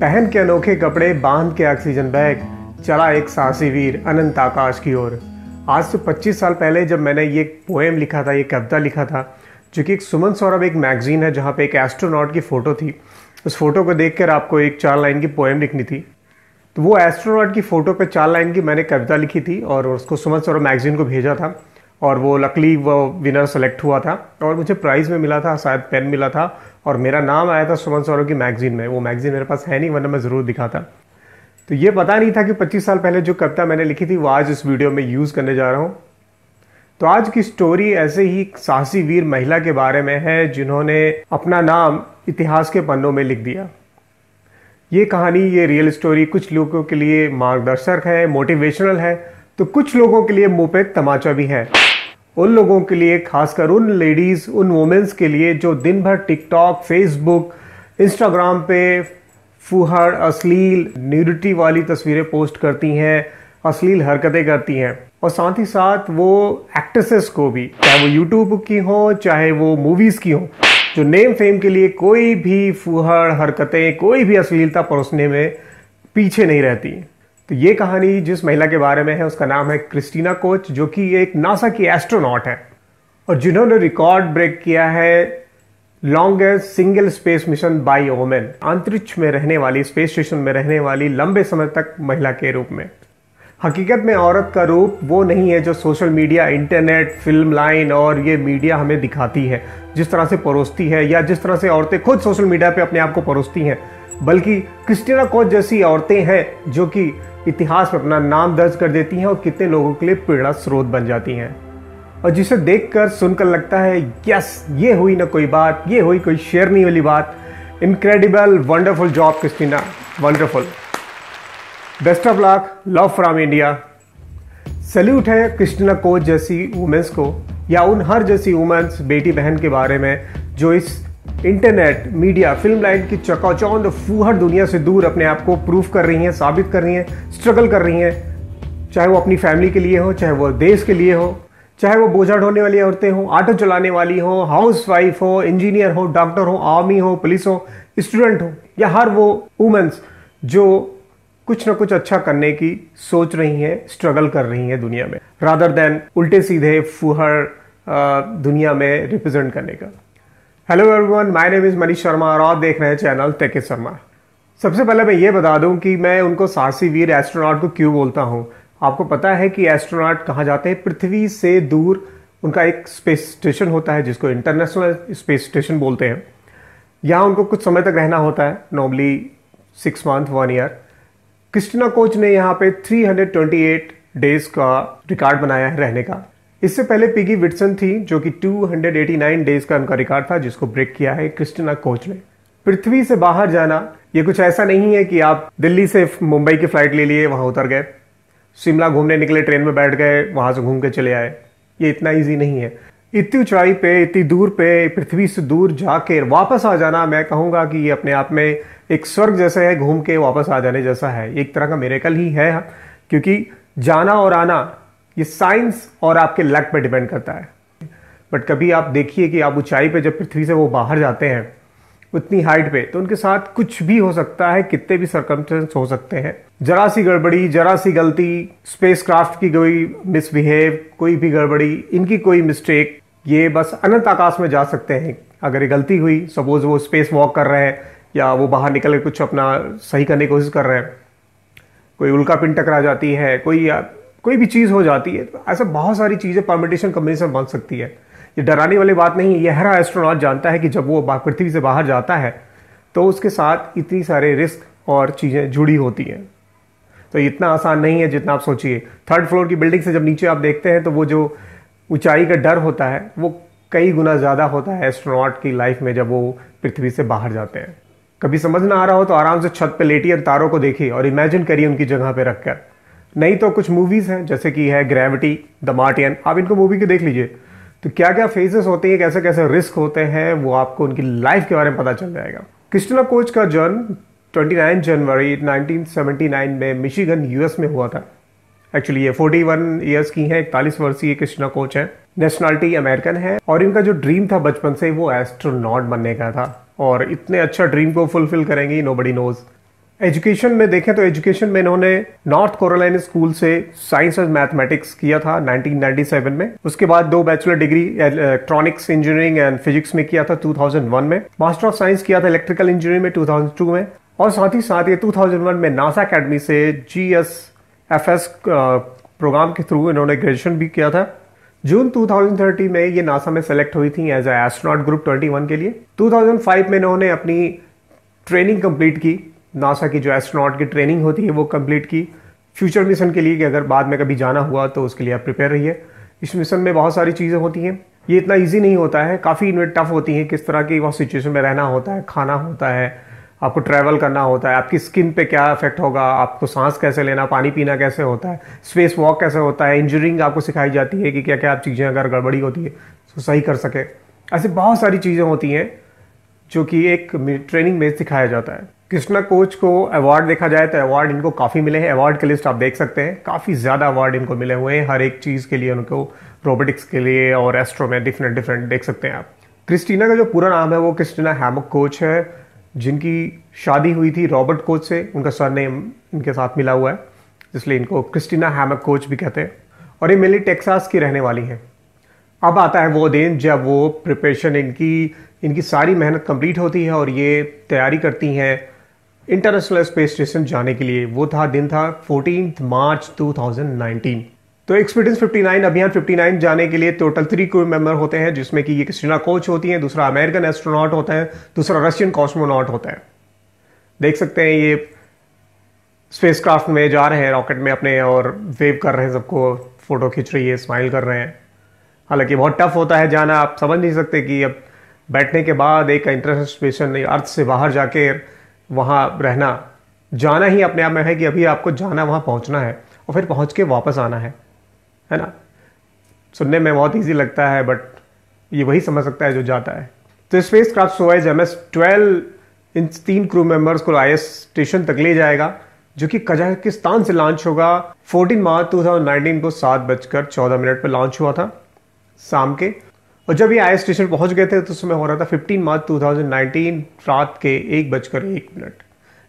पहन के अनोखे कपड़े बांध के ऑक्सीजन बैग चला एक साहसी वीर अनंत आकाश की ओर आज से 25 साल पहले जब मैंने ये पोएम लिखा था ये कविता लिखा था जो कि एक सुमन सौरभ एक मैगजीन है जहाँ पे एक एस्ट्रोनॉट की फ़ोटो थी उस फोटो को देख आपको एक चार लाइन की पोएम लिखनी थी तो वो एस्ट्रोनॉट की फ़ोटो पे चार लाइन की मैंने कविता लिखी थी और उसको सुमन सौरभ मैगजीन को भेजा था और वो लकली वो विनर सेलेक्ट हुआ था और मुझे प्राइज़ में मिला था शायद पेन मिला था और मेरा नाम आया था सुमन सौरव की मैगज़ीन में वो मैगज़ीन मेरे पास है नहीं वरना मैं ज़रूर दिखाता तो ये पता नहीं था कि 25 साल पहले जो कविता मैंने लिखी थी वो आज इस वीडियो में यूज़ करने जा रहा हूँ तो आज की स्टोरी ऐसे ही साहसी वीर महिला के बारे में है जिन्होंने अपना नाम इतिहास के पन्नों में लिख दिया ये कहानी ये रियल स्टोरी कुछ लोगों के लिए मार्गदर्शक है मोटिवेशनल है तो कुछ लोगों के लिए मुंह पे तमाचा भी है उन लोगों के लिए खासकर उन लेडीज़ उन वुमेंस के लिए जो दिन भर टिकटॉक फेसबुक इंस्टाग्राम पे फुहड़ अश्लील न्यूडिटी वाली तस्वीरें पोस्ट करती हैं अश्लील हरकतें करती हैं और साथ ही साथ वो एक्ट्रेसेस को भी चाहे वो यूट्यूब की हो चाहे वो मूवीज़ की हो जो नेम फेम के लिए कोई भी फुहड़ हरकतें कोई भी अश्लीलता परोसने में पीछे नहीं रहती तो ये कहानी जिस महिला के बारे में है उसका नाम है क्रिस्टीना कोच जो कि एक नासा की एस्ट्रोनॉट है और जिन्होंने रिकॉर्ड ब्रेक किया है longest single space mission by women अंतरिक्ष में रहने वाली स्पेस स्टेशन में रहने वाली लंबे समय तक महिला के रूप में हकीकत में औरत का रूप वो नहीं है जो social media internet film line और ये मीडिया हमें दिखाती है जिस तरह से परोसती है या जिस तरह से औरतें खुद सोशल मीडिया पे अपने आप को परोसती हैं बल्कि क्रिस्टीना कोच जैसी औरतें हैं जो कि इतिहास में अपना नाम दर्ज कर देती हैं और कितने लोगों के लिए प्रेरणा स्रोत बन जाती हैं और जिसे देखकर सुनकर लगता है यस ये हुई ना कोई बात ये हुई कोई नहीं वाली बात incredible wonderful job Christina wonderful best of luck love from India salute है क्रिस्टीना कोच जैसी वुमेंस को या उन हर जैसी वुमेंस बेटी बहन के बारे में जो इस इंटरनेट मीडिया फिल्म लाइन की चकाचौंध फूहर दुनिया से दूर अपने आप को प्रूफ कर रही हैं साबित कर रही हैं स्ट्रगल कर रही हैं चाहे वो अपनी फैमिली के लिए हो चाहे वो देश के लिए हो चाहे वो बोझा ढोने वाली औरतें हों ऑटो चलाने वाली हों हाउस वाइफ हो इंजीनियर हो डॉक्टर हो आर्मी हो पुलिस हो स्टूडेंट हो या हर वो वुमेंस जो कुछ ना कुछ अच्छा करने की सोच रही हैं स्ट्रगल कर रही हैं दुनिया में रादर देन उल्टे सीधे फूहर दुनिया में रिप्रेजेंट करने का hello everyone my name is Manish Sharma और आप देख रहे हैं चैनल टेके शर्मा सबसे पहले मैं ये बता दूं कि मैं उनको साहसी वीर एस्ट्रोनॉट को क्यों बोलता हूं आपको पता है कि एस्ट्रोनॉट कहाँ जाते हैं पृथ्वी से दूर उनका एक स्पेस स्टेशन होता है जिसको इंटरनेशनल स्पेस स्टेशन बोलते हैं यहाँ उनको कुछ समय तक रहना होता है normally six month one year Christina Koch ने यहाँ पे 328 डेज का रिकॉर्ड बनाया है रहने का इससे पहले पिगी विटसन थी जो कि 289 डेज का उनका रिकॉर्ड था जिसको ब्रेक किया है क्रिस्टिना कोच ने पृथ्वी से बाहर जाना ये कुछ ऐसा नहीं है कि आप दिल्ली से मुंबई की फ्लाइट ले लिए वहां उतर गए शिमला घूमने निकले ट्रेन में बैठ गए वहां से घूम के चले आए ये इतना ईजी नहीं है इतनी ऊंचाई पे इतनी दूर पे पृथ्वी से दूर जाके वापस आ जाना मैं कहूंगा कि ये अपने आप में एक स्वर्ग जैसा है घूम के वापस आ जाने जैसा है एक तरह का मेरेकल ही है क्योंकि जाना और आना ये साइंस और आपके लक पर डिपेंड करता है बट कभी आप देखिए कि आप ऊंचाई पे जब पृथ्वी से वो बाहर जाते हैं उतनी हाइट पे तो उनके साथ कुछ भी हो सकता है कितने भी सर्कमस्टेंस हो सकते हैं जरा सी गड़बड़ी जरा सी गलती स्पेस क्राफ्ट की कोई मिसबिहेव कोई भी गड़बड़ी इनकी कोई मिस्टेक ये बस अनंत आकाश में जा सकते हैं अगर ये गलती हुई सपोज वो स्पेस वॉक कर रहे हैं या वो बाहर निकल कर कुछ अपना सही करने की कोशिश कर रहे हैं कोई उल्का पिन टकरा जाती है कोई कोई भी चीज़ हो जाती है तो ऐसा बहुत सारी चीज़ें परमिटेशन कम्बिनेशन बन सकती है ये डराने वाली बात नहीं है यह हरा एस्ट्रोनॉट जानता है कि जब वो पृथ्वी से बाहर जाता है तो उसके साथ इतनी सारे रिस्क और चीज़ें जुड़ी होती हैं तो इतना आसान नहीं है जितना आप सोचिए थर्ड फ्लोर की बिल्डिंग से जब नीचे आप देखते हैं तो वो जो ऊंचाई का डर होता है वो कई गुना ज़्यादा होता है एस्ट्रोनॉट की लाइफ में जब वो पृथ्वी से बाहर जाते हैं कभी समझ ना आ रहा हो तो आराम से छत पर लेटिए तारों को देखिए और इमेजिन करिए उनकी जगह पर रखकर नहीं तो कुछ मूवीज़ हैं जैसे कि है ग्रेविटी द मार्टियन आप इनको मूवी के देख लीजिए तो क्या क्या फेजेस होते हैं कैसे कैसे रिस्क होते हैं वो आपको उनकी लाइफ के बारे में पता चल जाएगा क्रिस्टिना कोच का जन्म 29 जनवरी 1979 में मिशिगन यूएस में हुआ था एक्चुअली ये 41 वन ईयर्स की हैं इकतालीस वर्षीय क्रिस्टिना कोच है नेशनलिटी अमेरिकन है और इनका जो ड्रीम था बचपन से वो एस्ट्रोनॉट बनने का था और इतने अच्छा ड्रीम को फुलफिल करेंगी नो बडी नोज एजुकेशन में देखें तो एजुकेशन में इन्होंने नॉर्थ कोरोलाइन स्कूल से साइंस एंड मैथमेटिक्स किया था 1997 में उसके बाद दो bachelor degree electronics engineering and physics में किया था 2001 में मास्टर ऑफ साइंस किया था इलेक्ट्रिकल इंजीनियरिंग में 2002 में और साथ ही साथ ये 2001 में नासा अकेडमी से जी एस प्रोग्राम के थ्रू इन्होंने ग्रेजुएशन भी किया था जून 2030 में ये नासा में सेलेक्ट हुई थी एज ए एस्ट्रोनॉट ग्रुप 21 के लिए 2005 में इन्होंने अपनी ट्रेनिंग कंप्लीट की नासा की जो एस्ट्रोनॉट की ट्रेनिंग होती है वो कंप्लीट की फ्यूचर मिशन के लिए कि अगर बाद में कभी जाना हुआ तो उसके लिए आप प्रिपेयर रहिए इस मिशन में बहुत सारी चीज़ें होती हैं ये इतना इजी नहीं होता है काफ़ी इनमें टफ होती हैं किस तरह की वहाँ सिचुएशन में रहना होता है खाना होता है आपको ट्रैवल करना होता है आपकी स्किन पे क्या इफेक्ट होगा आपको सांस कैसे लेना पानी पीना कैसे होता है स्पेस वॉक कैसे होता है इंजीनियरिंग आपको सिखाई जाती है कि क्या क्या आप चीज़ें अगर गड़बड़ी होती है तो सही कर सके ऐसे बहुत सारी चीज़ें होती हैं जो कि एक ट्रेनिंग में सिखाया जाता है कृष्णा कोच को अवार्ड देखा जाए तो अवार्ड इनको काफ़ी मिले हैं अवार्ड की लिस्ट आप देख सकते हैं काफ़ी ज़्यादा अवार्ड इनको मिले हुए हैं हर एक चीज़ के लिए उनको रोबोटिक्स के लिए और एस्ट्रो में डिफरेंट डिफरेंट देख सकते हैं आप क्रिस्टीना का जो पूरा नाम है वो क्रिस्टीना हैमक कोच है जिनकी शादी हुई थी रॉबर्ट कोच से उनका सर नेम इनके साथ मिला हुआ है इसलिए इनको क्रिस्टीना हैमक कोच भी कहते हैं और ये मेनली टेक्सास की रहने वाली हैं अब आता है वो दिन जब वो प्रिपरेशन इनकी इनकी सारी मेहनत कंप्लीट होती है और ये तैयारी करती हैं इंटरनेशनल स्पेस स्टेशन जाने के लिए वो था दिन था फोर्टीन मार्च 2019 तो एक्सपीडियंस 59 अभियान 59 जाने के लिए टोटल थ्री क्रू मेंबर होते हैं जिसमें कि ये क्रिस्टिना कोच होती हैं दूसरा अमेरिकन एस्ट्रोनॉट होता है दूसरा रशियन कॉस्मोनॉट होता है देख सकते हैं ये स्पेसक्राफ्ट में जा रहे हैं रॉकेट में अपने और वेव कर रहे हैं सबको फोटो खींच रही है स्माइल कर रहे हैं हालांकि बहुत टफ होता है जाना आप समझ नहीं सकते कि अब बैठने के बाद एक इंटरनेशनल स्टेशन अर्थ से बाहर जाकर वहाँ रहना जाना ही अपने आप में है कि अभी आपको जाना वहाँ पहुँचना है और फिर पहुँच के वापस आना है है ना सुनने में बहुत ईजी लगता है बट ये वही समझ सकता है जो जाता है तो spacecraft Soyuz M S twelve इन तीन क्रू मेंबर्स को आई स्टेशन तक ले जाएगा जो कि कजाकिस्तान से लॉन्च होगा 14 मार्च 2019 को सात बजकर चौदह मिनट पर लॉन्च हुआ था शाम के और जब ये आई स्टेशन पहुंच गए थे तो उस समय हो रहा था 15 मार्च 2019 रात के एक बजकर एक मिनट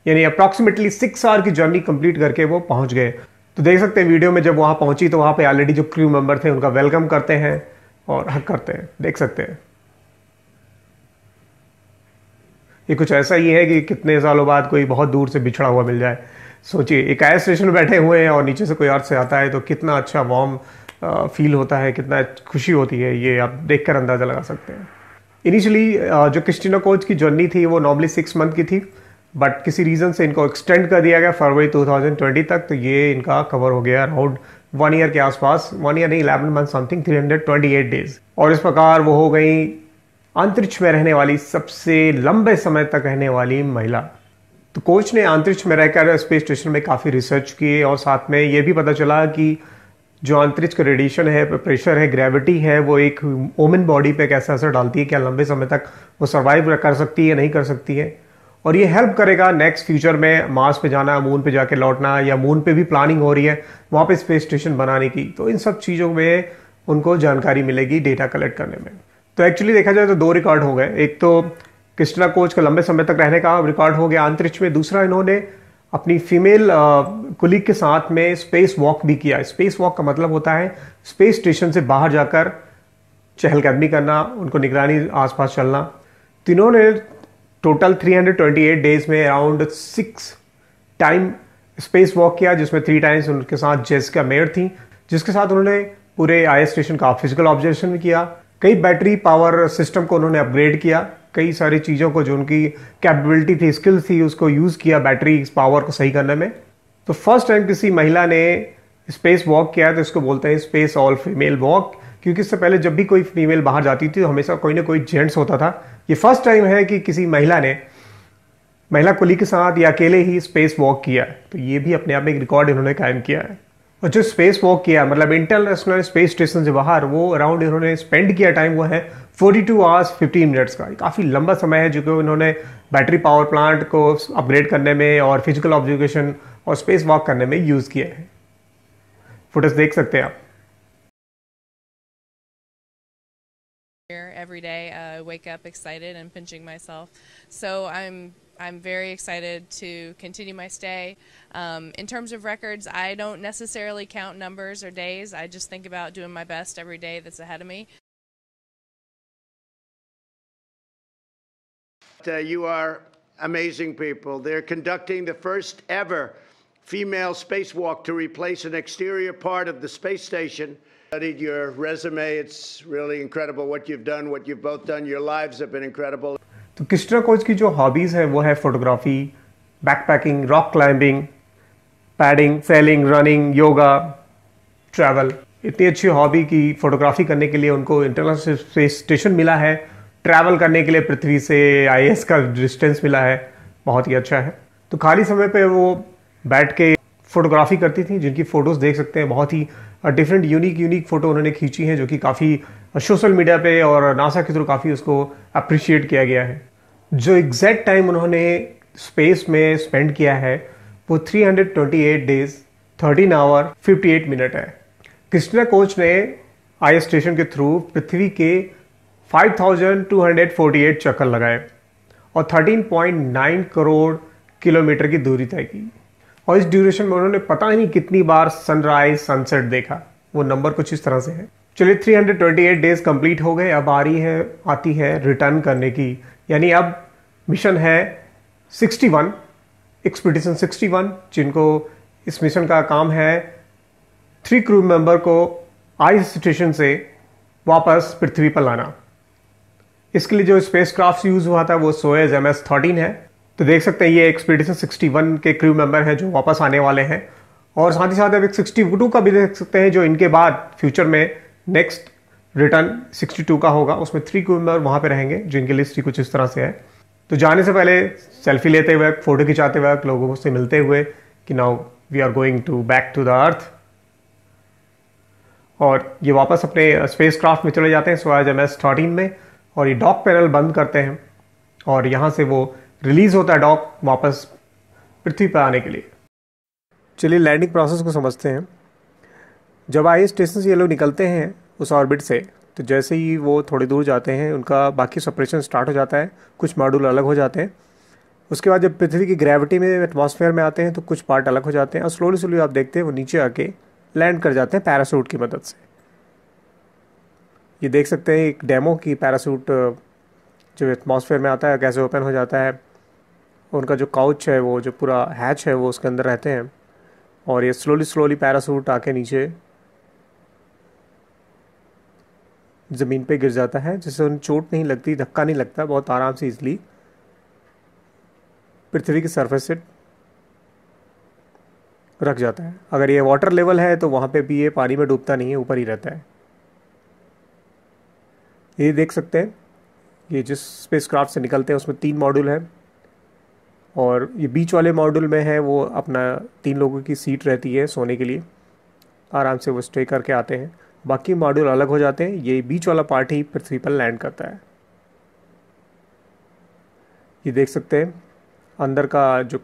यानी अप्रॉक्सीमेटली सिक्स आवर की जर्नी कंप्लीट करके वो पहुंच गए तो देख सकते हैं वीडियो में जब वहां पहुंची तो वहां पे ऑलरेडी जो क्रू मेंबर थे उनका वेलकम करते हैं और हक करते हैं देख सकते हैं ये कुछ ऐसा ही है कि कितने सालों बाद कोई बहुत दूर से बिछड़ा हुआ मिल जाए सोचिए एक आई स्टेशन में बैठे हुए हैं और नीचे से कोई और से आता है तो कितना अच्छा वार्म फील होता है कितना खुशी होती है ये आप देख कर अंदाज़ा लगा सकते हैं इनिशियली जो क्रिस्टिना कोच की जर्नी थी वो नॉर्मली सिक्स मंथ की थी बट किसी रीज़न से इनको एक्सटेंड कर दिया गया फरवरी 2020 तक तो ये इनका कवर हो गया अराउंड वन ईयर के आसपास वन ईयर नहीं इलेवन मंथ समथिंग 328 डेज और इस प्रकार वो हो गई अंतरिक्ष में रहने वाली सबसे लंबे समय तक रहने वाली महिला तो कोच ने अंतरिक्ष में रहकर स्पेस स्टेशन में काफ़ी रिसर्च किए और साथ में ये भी पता चला कि जो अंतरिक्ष रेडिएशन है प्रेशर है ग्रेविटी है वो एक ओमन बॉडी पे कैसा असर डालती है क्या लंबे समय तक वो सर्वाइव कर सकती है नहीं कर सकती है और ये हेल्प करेगा नेक्स्ट फ्यूचर में मार्स पे जाना मून पे जाके लौटना या मून पे भी प्लानिंग हो रही है वहाँ पे स्पेस स्टेशन बनाने की तो इन सब चीज़ों में उनको जानकारी मिलेगी डेटा कलेक्ट करने में तो एक्चुअली देखा जाए तो दो रिकॉर्ड हो गए एक तो कृष्णा कोच का लंबे समय तक रहने का रिकॉर्ड हो गया अंतरिक्ष में दूसरा इन्होंने अपनी फीमेल कुलीग uh, के साथ में स्पेस वॉक भी किया स्पेस वॉक का मतलब होता है स्पेस स्टेशन से बाहर जाकर चहलकदमी करना उनको निगरानी आसपास चलना तीनों ने टोटल 328 डेज में around six time space walk किया जिसमें थ्री टाइम्स उनके साथ जेसिका मेयर थी जिसके साथ उन्होंने पूरे आई स्टेशन का फिजिकल ऑब्जर्वेशन भी किया कई बैटरी पावर सिस्टम को उन्होंने अपग्रेड किया कई सारी चीज़ों को जो उनकी कैपेबिलिटी थी स्किल्स थी उसको यूज़ किया बैटरी पावर को सही करने में तो फर्स्ट टाइम किसी महिला ने स्पेस वॉक किया तो इसको बोलते हैं स्पेस ऑल फीमेल वॉक क्योंकि इससे पहले जब भी कोई फीमेल बाहर जाती थी तो हमेशा कोई ना कोई जेंट्स होता था ये फर्स्ट टाइम है कि किसी महिला ने महिला कुली के साथ या अकेले ही स्पेस वॉक किया तो ये भी अपने आप में एक रिकॉर्ड इन्होंने कायम किया है जो स्पेस वॉक किया मतलब इंटरनेशनल स्पेस स्टेशन से बाहर वो अराउंड इन्होंने स्पेंड किया टाइम वो है 42 टू आवर्स फिफ्टीन मिनट्स का काफ़ी लंबा समय है जो कि इन्होंने बैटरी पावर प्लांट को अपग्रेड करने में और फिजिकल ऑब्जर्वेशन और स्पेस वॉक करने में यूज़ किया है फोटोज देख सकते हैं आप Every day, uh, wake up excited and pinching myself. So I'm I'm very excited to continue my stay. Um, in terms of records, I don't necessarily count numbers or days. I just think about doing my best every day that's ahead of me. Uh, you are amazing people. They're conducting the first ever female spacewalk to replace an exterior part of the space station. Studied your resume. It's really incredible what you've done, what you've both done. Your lives have been incredible. तो किस्टा coach की जो hobbies है वो है photography backpacking rock climbing paddling sailing running yoga travel इतनी अच्छी hobby की photography करने के लिए उनको इंटरनेशनल स्पेस स्टेशन मिला है ट्रैवल करने के लिए पृथ्वी से आई का डिस्टेंस मिला है बहुत ही अच्छा है तो खाली समय पर वो बैठ के फोटोग्राफी करती थी जिनकी फ़ोटोज़ देख सकते हैं बहुत ही डिफरेंट यूनिक यूनिक फ़ोटो उन्होंने खींची हैं जो कि काफ़ी सोशल मीडिया पे और नासा के थ्रू काफ़ी उसको अप्रिशिएट किया गया है जो एग्जैक्ट टाइम उन्होंने स्पेस में स्पेंड किया है वो 328 डेज 13 आवर 58 मिनट है कृष्णा कोच ने आई स्टेशन के थ्रू पृथ्वी के 5248 चक्कर लगाए और 13.9 करोड़ किलोमीटर की दूरी तय की और इस ड्यूरेशन में उन्होंने पता नहीं कितनी बार सनराइज सनसेट देखा वो नंबर कुछ इस तरह से है चलिए 328 डेज कंप्लीट हो गए अब आ रही है आती है रिटर्न करने की यानी अब मिशन है 61 एक्सपीडिशन सिक्सटी जिनको इस मिशन का काम है थ्री क्रू मेंबर को आइस स्टेशन से वापस पृथ्वी पर लाना इसके लिए जो स्पेस क्राफ्ट यूज़ हुआ था वो सोएज एम एस थर्टीन है तो देख सकते हैं ये एक्सपीडिशन 61 के क्रू मेंबर हैं जो वापस आने वाले हैं और साथ ही साथ अब एक सिक्सटी का भी देख सकते हैं जो इनके बाद फ्यूचर में नेक्स्ट रिटर्न 62 का होगा उसमें थ्री को मेंबर वहां पे रहेंगे जिनकी लिस्ट ही कुछ इस तरह से है तो जाने से पहले सेल्फी लेते हुए फोटो खिंचाते हुए लोगों से मिलते हुए कि now we are going to back to the earth और ये वापस अपने स्पेस क्राफ्ट में चले जाते हैं एज एम एस थर्टीन में और ये डॉक पैनल बंद करते हैं और यहाँ से वो रिलीज़ होता है डॉक वापस पृथ्वी पर आने के लिए चलिए लैंडिंग प्रोसेस को समझते हैं जब आई स्टेशन से ये लोग निकलते हैं उस ऑर्बिट से तो जैसे ही वो थोड़ी दूर जाते हैं उनका बाकी ऑपरेशन स्टार्ट हो जाता है कुछ मॉड्यूल अलग हो जाते हैं उसके बाद जब पृथ्वी की ग्रेविटी में एटमॉस्फेयर में आते हैं तो कुछ पार्ट अलग हो जाते हैं और स्लोली स्लोली आप देखते हैं वो नीचे आके लैंड कर जाते हैं पैरासूट की मदद से ये देख सकते हैं एक डेमो की पैरासूट जो एटमॉस्फेयर में आता है कैसे ओपन हो जाता है उनका जो काउच है वो जो पूरा हैच है वो उसके अंदर रहते हैं और ये स्लोली स्लोली पैरासूट आके नीचे ज़मीन पे गिर जाता है जिससे उन्हें चोट नहीं लगती धक्का नहीं लगता बहुत आराम से इजली पृथ्वी के सरफेस से रख जाता है अगर ये वाटर लेवल है तो वहाँ पे भी ये पानी में डूबता नहीं है ऊपर ही रहता है ये देख सकते हैं ये जिस क्राफ्ट से निकलते हैं उसमें तीन मॉड्यूल हैं और ये बीच वाले मॉड्यूल में है वो अपना तीन लोगों की सीट रहती है सोने के लिए आराम से वो स्टे करके आते हैं बाकी मॉड्यूल अलग हो जाते हैं ये बीच वाला पार्ट ही पृथ्वी पर लैंड करता है ये देख सकते हैं अंदर का जो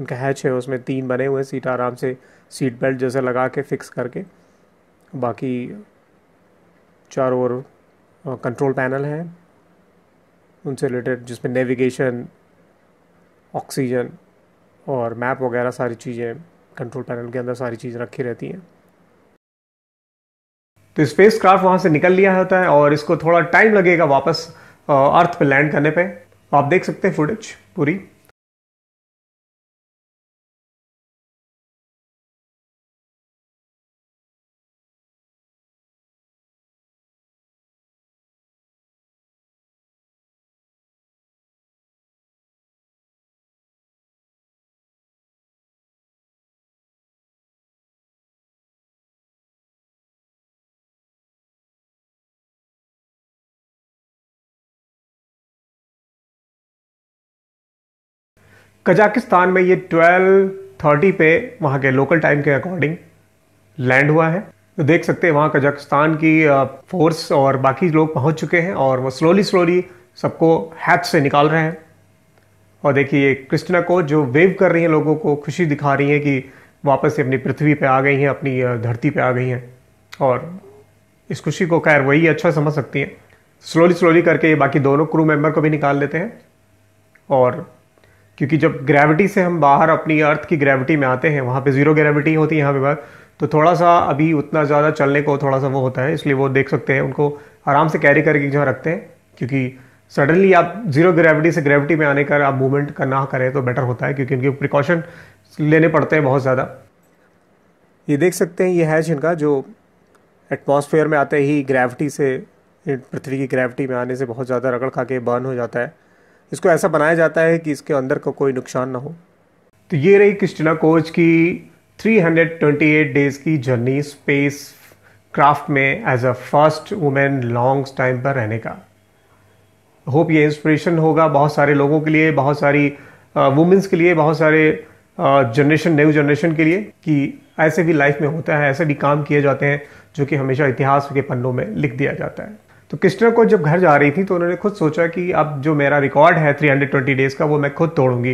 इनका हैच है उसमें तीन बने हुए सीट आराम से सीट बेल्ट जैसे लगा के फिक्स करके बाकी चार और कंट्रोल पैनल हैं उनसे रिलेटेड जिसमें नेविगेशन ऑक्सीजन और मैप वगैरह सारी चीज़ें कंट्रोल पैनल के अंदर सारी चीज़ रखी रहती हैं तो स्पेस क्राफ्ट वहाँ से निकल लिया होता है और इसको थोड़ा टाइम लगेगा वापस अर्थ पे लैंड करने पे आप देख सकते हैं फुटेज पूरी कजाकिस्तान में ये 12:30 पे वहाँ के लोकल टाइम के अकॉर्डिंग लैंड हुआ है तो देख सकते हैं वहाँ कजाकिस्तान की फोर्स और बाकी लोग पहुँच चुके हैं और वो स्लोली स्लोली सबको हैथ से निकाल रहे हैं और देखिए कृष्णा को जो वेव कर रही हैं लोगों को खुशी दिखा रही हैं कि वापस से अपनी पृथ्वी पे आ गई हैं अपनी धरती पे आ गई हैं और इस खुशी को खैर वही अच्छा समझ सकती हैं स्लोली स्लोली करके ये बाकी दोनों क्रू मेंबर को भी निकाल लेते हैं और क्योंकि जब ग्रेविटी से हम बाहर अपनी अर्थ की ग्रेविटी में आते हैं वहाँ पे ज़ीरो ग्रेविटी होती है यहाँ पे बाहर तो थोड़ा सा अभी उतना ज़्यादा चलने को थोड़ा सा वो होता है इसलिए वो देख सकते हैं उनको आराम से कैरी करके जहाँ रखते हैं क्योंकि सडनली आप जीरो ग्रेविटी से ग्रेविटी में आने का आप मूवमेंट का ना करें तो बेटर होता है क्योंकि उनके प्रिकॉशन लेने पड़ते हैं बहुत ज़्यादा ये देख सकते हैं ये हैच इनका जो एटमोसफेयर में आते ही ग्रेविटी से पृथ्वी की ग्रेविटी में आने से बहुत ज़्यादा रगड़ खा के बर्न हो जाता है इसको ऐसा बनाया जाता है कि इसके अंदर का को कोई नुकसान ना हो तो ये रही क्रिस्टिना कोच की 328 डेज की जर्नी स्पेस क्राफ्ट में as a first women long time पर रहने का होप ये इंस्पिरेशन होगा बहुत सारे लोगों के लिए बहुत सारी वुमेंस uh, के लिए बहुत सारे जनरेशन न्यू जनरेशन के लिए कि ऐसे भी लाइफ में होता है ऐसे भी काम किए जाते हैं जो कि हमेशा इतिहास के पन्नों में लिख दिया जाता है तो किस्टर को जब घर जा रही थी तो उन्होंने खुद सोचा कि अब जो मेरा रिकॉर्ड है 320 डेज़ का वो मैं खुद तोड़ूंगी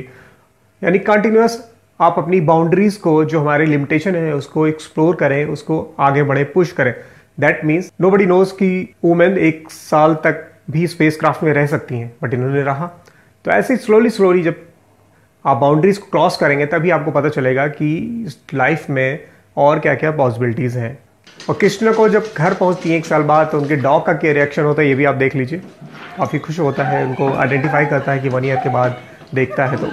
यानी कंटिन्यूस आप अपनी बाउंड्रीज़ को जो हमारे लिमिटेशन है उसको एक्सप्लोर करें उसको आगे बढ़े पुश करें that means nobody knows की वुमेन एक साल तक भी स्पेस में रह सकती हैं बट इन्होंने रहा तो ऐसे स्लोली स्लोली जब आप बाउंड्रीज़ को क्रॉस करेंगे तभी आपको पता चलेगा कि लाइफ में और क्या क्या पॉसिबिलिटीज़ हैं और कृष्ण को जब घर पहुंचती है एक साल बाद तो उनके डॉग का क्या रिएक्शन होता है ये भी आप देख लीजिए काफ़ी खुश होता है उनको आइडेंटिफाई करता है कि वन ईयर के बाद देखता है तो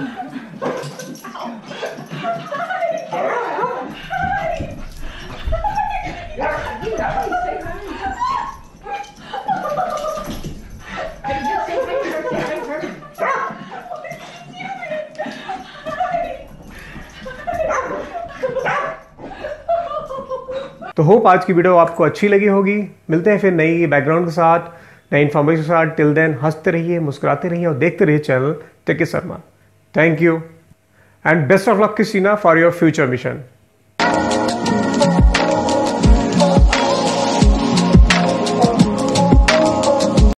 तो होप आज की वीडियो आपको अच्छी लगी होगी मिलते हैं फिर नई बैकग्राउंड के साथ नई इन्फॉर्मेशन के साथ टिल देन हंसते रहिए मुस्कुराते रहिए और देखते रहिए चैनल टेके Sharma thank you and best of luck किसीना फॉर योर फ्यूचर मिशन